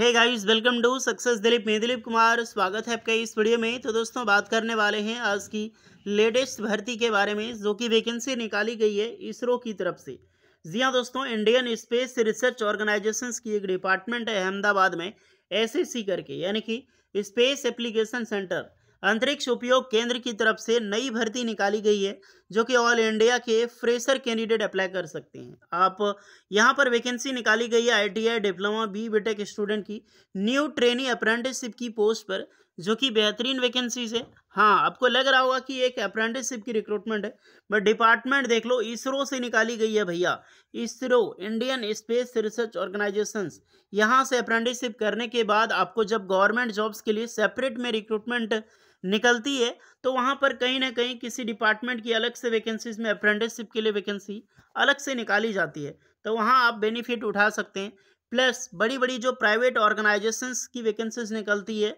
hey guys welcome to success Dilip मैं दिलीप कुमार स्वागत है आपका इस वीडियो में तो दोस्तों बात करने वाले हैं आज की लेटेस्ट भर्ती के बारे में जो कि वैकेंसी निकाली गई है इसरो की तरफ से जी हाँ दोस्तों इंडियन स्पेस रिसर्च ऑर्गेनाइजेशन की एक डिपार्टमेंट है अहमदाबाद में एस करके यानी कि स्पेस एप्लीकेशन सेंटर अंतरिक्ष उपयोग केंद्र की तरफ से नई भर्ती निकाली गई है जो कि ऑल इंडिया के फ्रेशर कैंडिडेट अप्लाई कर सकते हैं आप यहाँ पर वैकेंसी निकाली गई है ITI diploma B BTech student की न्यू ट्रेनी अप्रेंटिसशिप की पोस्ट पर जो कि बेहतरीन वैकेंसीज है हाँ आपको लग रहा होगा कि एक अप्रेंटिसशिप की रिक्रूटमेंट है बट डिपार्टमेंट देख लो इसरो से निकाली गई है भैया ISRO Indian Space Research Organisation यहाँ से अप्रेंटिसशिप करने के बाद आपको जब गवर्नमेंट जॉब्स के लिए सेपरेट में रिक्रूटमेंट निकलती है तो वहाँ पर कहीं ना कहीं किसी डिपार्टमेंट की अलग से वैकेंसीज में अप्रेंटिसशिप के लिए वैकेंसी अलग से निकाली जाती है तो वहाँ आप बेनिफिट उठा सकते हैं प्लस बड़ी बड़ी जो प्राइवेट ऑर्गेनाइजेशंस की वैकेंसीज निकलती है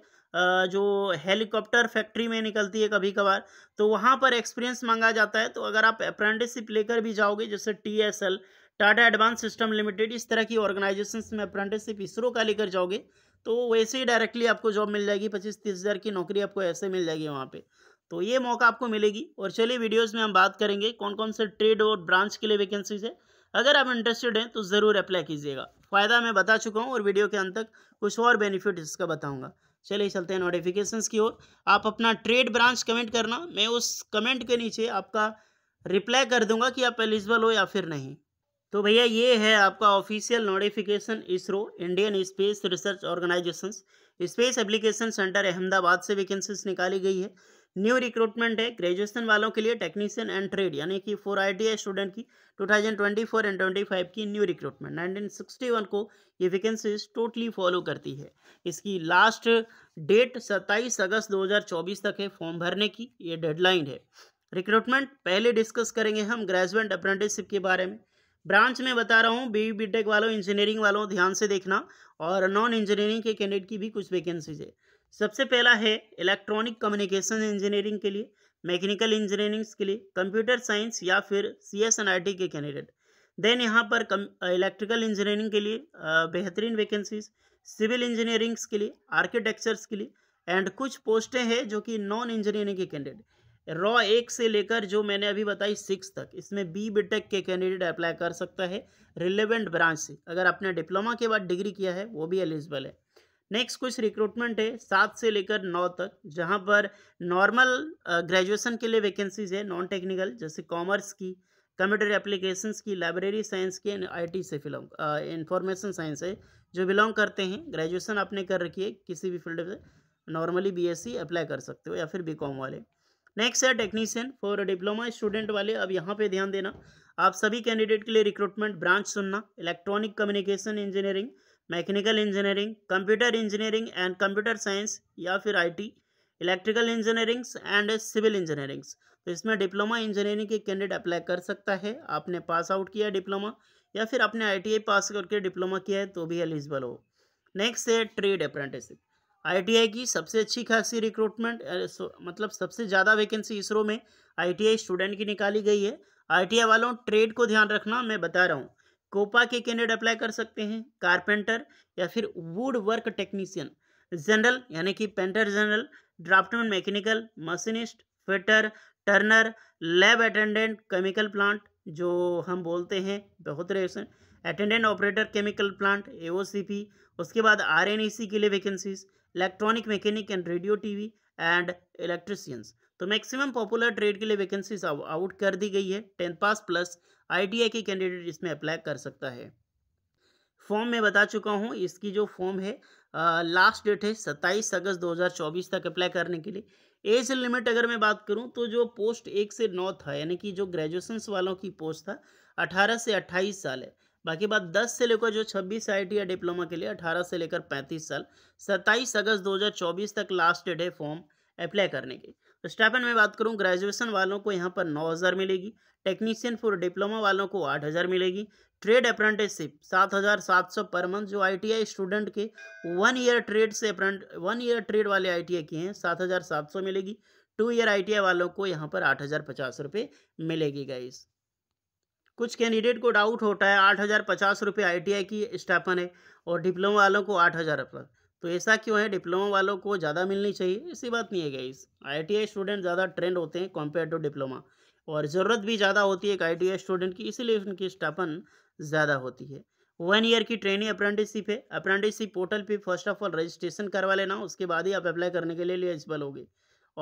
जो हेलीकॉप्टर फैक्ट्री में निकलती है कभी कभार तो वहाँ पर एक्सपीरियंस मांगा जाता है तो अगर आप अप्रेंटिसशिप लेकर भी जाओगे जैसे T S L Tata advance system limited इस तरह की ऑर्गेनाइजेशंस में अप्रेंटिसशिप इसरो का लेकर जाओगे तो वैसे ही डायरेक्टली आपको जॉब मिल जाएगी पच्चीस तीस हज़ार की नौकरी आपको ऐसे मिल जाएगी वहाँ पे तो ये मौका आपको मिलेगी और चलिए वीडियोस में हम बात करेंगे कौन कौन से ट्रेड और ब्रांच के लिए वैकेंसीज है अगर आप इंटरेस्टेड हैं तो ज़रूर अप्लाई कीजिएगा फ़ायदा मैं बता चुका हूँ और वीडियो के अंत तक कुछ और बेनिफिट इसका बताऊँगा चलिए चलते हैं नोटिफिकेशन की ओर आप अपना ट्रेड ब्रांच कमेंट करना मैं उस कमेंट के नीचे आपका रिप्लाई कर दूंगा कि आप एलिजिबल हो या फिर नहीं तो भैया ये है आपका official notification ISRO Indian Space Research Organisation space application centre Ahmedabad से वैकेंसीज निकाली गई है न्यू रिक्रूटमेंट है ग्रेजुएशन वालों के लिए टेक्नीशियन एंड ट्रेड यानी कि फोर आई स्टूडेंट की 2024 एंड 25 की न्यू रिक्रूटमेंट 1961 को ये वैकेंसीज टोटली फॉलो करती है इसकी लास्ट डेट 27 अगस्त 2024 तक है फॉर्म भरने की ये डेडलाइन है रिक्रूटमेंट पहले डिस्कस करेंगे हम ग्रेजुएट अप्रेंटिसशिप के बारे में ब्रांच में बता रहा हूँ बी बी टेक वालों इंजीनियरिंग वालों ध्यान से देखना और नॉन इंजीनियरिंग के कैंडिडेट की भी कुछ वैकेंसीज है सबसे पहला है इलेक्ट्रॉनिक कम्युनिकेशन इंजीनियरिंग के लिए मैकेनिकल इंजीनियरिंग के लिए कंप्यूटर साइंस या फिर C S N I T के कैंडिडेट देन यहाँ पर इलेक्ट्रिकल इंजीनियरिंग के लिए बेहतरीन वैकेंसीज सिविल इंजीनियरिंग्स के लिए आर्किटेक्चर्स के लिए एंड कुछ पोस्टें हैं जो कि नॉन इंजीनियरिंग के कैंडिडेट रॉ एक से लेकर जो मैंने अभी बताई सिक्स तक इसमें बी बीटेक के कैंडिडेट अप्लाई कर सकता है रिलेवेंट ब्रांच से अगर आपने डिप्लोमा के बाद डिग्री किया है वो भी एलिजिबल है नेक्स्ट कुछ रिक्रूटमेंट है सात से लेकर नौ तक जहाँ पर नॉर्मल ग्रेजुएशन के लिए वैकेंसीज है नॉन टेक्निकल जैसे कॉमर्स की कंप्यूटर एप्लीकेशन की लाइब्रेरी साइंस की एंड आईटी से बिलोंग इंफॉर्मेशन साइंस है जो बिलोंग करते हैं ग्रेजुएशन आपने कर रखी है किसी भी फील्ड में नॉर्मली बी अप्लाई कर सकते हो या फिर बी वाले नेक्स्ट है टेक्नीशियन फॉर डिप्लोमा स्टूडेंट वाले अब यहाँ पे ध्यान देना आप सभी कैंडिडेट के लिए रिक्रूटमेंट ब्रांच सुनना electronic communication engineering mechanical engineering computer engineering and computer science या फिर I electrical engineerings and civil engineerings तो इसमें डिप्लोमा इंजीनियरिंग के कैंडिडेट अप्लाई कर सकता है आपने पास आउट किया डिप्लोमा या फिर आपने आई पास करके डिप्लोमा किया है तो भी एलिजिबल हो नेक्स्ट है ट्रेड अप्रेंटिसिप आईटीआई की सबसे अच्छी खासी रिक्रूटमेंट मतलब सबसे ज़्यादा वैकेंसी इसरो में आईटीआई स्टूडेंट की निकाली गई है आईटीआई वालों ट्रेड को ध्यान रखना मैं बता रहा हूँ कोपा के कैंडिडेट अप्लाई कर सकते हैं कारपेंटर या फिर वुड वर्क टेक्नीसियन जनरल यानी कि painter general draftsman mechanical machinist fitter turner lab attendant chemical plant जो हम बोलते हैं बहुत रेसन अटेंडेंट ऑपरेटर केमिकल प्लांट ए उसके बाद आर e के लिए वैकेंसीज electronic mechanic and radio TV and electricians तो मैक्सिमम पॉपुलर ट्रेड के लिए वैकेंसीज आउट कर दी गई है टेंथ पास प्लस आईटीआई के कैंडिडेट इसमें अप्लाई कर सकता है फॉर्म में बता चुका हूँ इसकी जो फॉर्म है लास्ट डेट है सत्ताईस अगस्त दो तक अप्लाई करने के लिए एज लिमिट अगर मैं बात करूँ तो जो पोस्ट एक से नौ था यानी कि जो ग्रेजुएशंस वालों की पोस्ट था अठारह से अट्ठाईस साल है बाकी बात 10 से लेकर जो 26 आई या डिप्लोमा के लिए 18 से लेकर 35 साल 27 अगस्त 2024 तक लास्ट डेट है फॉर्म अप्लाई करने की तो स्टैपन में बात करूँ ग्रेजुएशन वालों को यहाँ पर नौ हज़ार मिलेगी टेक्नीशियन फॉर डिप्लोमा वालों को आठ हज़ार मिलेगी ट्रेड अप्रेंटिसशिप सात हज़ार सात सौ पर मंथ जो आईटीआई स्टूडेंट के वन ईयर ट्रेड से अप्रेंट वन ईयर ट्रेड वाले आई के हैं सात हज़ार सात सौ मिलेगी टू ईयर आई वालों को यहाँ पर आठ हज़ार पचास रुपये मिलेगी गाइस कुछ कैंडिडेट को डाउट होता है आठ हज़ार पचास रुपये आई टी आई की स्टाफन है और डिप्लोमा वालों को आठ हज़ार रुपये तो ऐसा क्यों है डिप्लोमा वालों को ज़्यादा मिलनी चाहिए ऐसी बात नहीं है गाइस आई स्टूडेंट ज़्यादा ट्रेंड होते हैं कंपेयर टू डिप्लोमा और ज़रूरत भी ज़्यादा होती है एक आई स्टूडेंट की इसीलिए उनकी स्टाफन ज़्यादा होती है वन ईयर की ट्रेनिंग अप्रेंटिसशिप है अप्रेंटिसशिप पोर्टल पर फर्स्ट ऑफ ऑल रजिस्ट्रेशन करवा लेना उसके बाद ही आप अप्लाई करने के लिए एलिजिबल होगी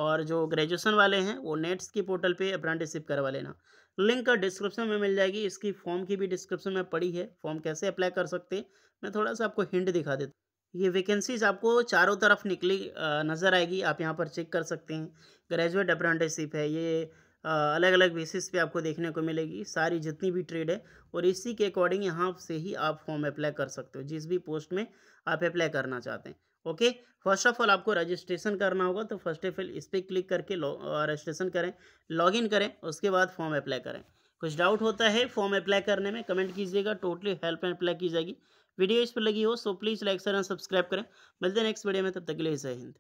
और जो ग्रेजुएशन वाले हैं वो नेट्स की पोर्टल पे अप्रेंटिसिप करवा लेना लिंक डिस्क्रिप्शन में मिल जाएगी इसकी फॉर्म की भी डिस्क्रिप्शन में पड़ी है फॉर्म कैसे अप्लाई कर सकते हैं मैं थोड़ा सा आपको हिंट दिखा देता ये वैकेंसीज आपको चारों तरफ निकली नज़र आएगी आप यहाँ पर चेक कर सकते हैं ग्रेजुएट अप्रेंटिसिप है ये अलग अलग बेसिस पे आपको देखने को मिलेगी सारी जितनी भी ट्रेड है और इसी के अकॉर्डिंग यहाँ से ही आप फॉर्म अप्लाई कर सकते हो जिस भी पोस्ट में आप अप्लाई करना चाहते हैं ओके फर्स्ट ऑफ ऑल आपको रजिस्ट्रेशन करना होगा तो फर्स्ट ऑफ ऑल इस पर क्लिक करके रजिस्ट्रेशन करें लॉगिन करें उसके बाद फॉर्म अप्लाई करें कुछ डाउट होता है फॉर्म अप्लाई करने में कमेंट कीजिएगा टोटली हेल्प एंड अप्लाई की जाएगी वीडियो इस पर लगी हो so please like sir and subscribe करें मिलते हैं नेक्स्ट वीडियो में तब तक के लिए जय हिंद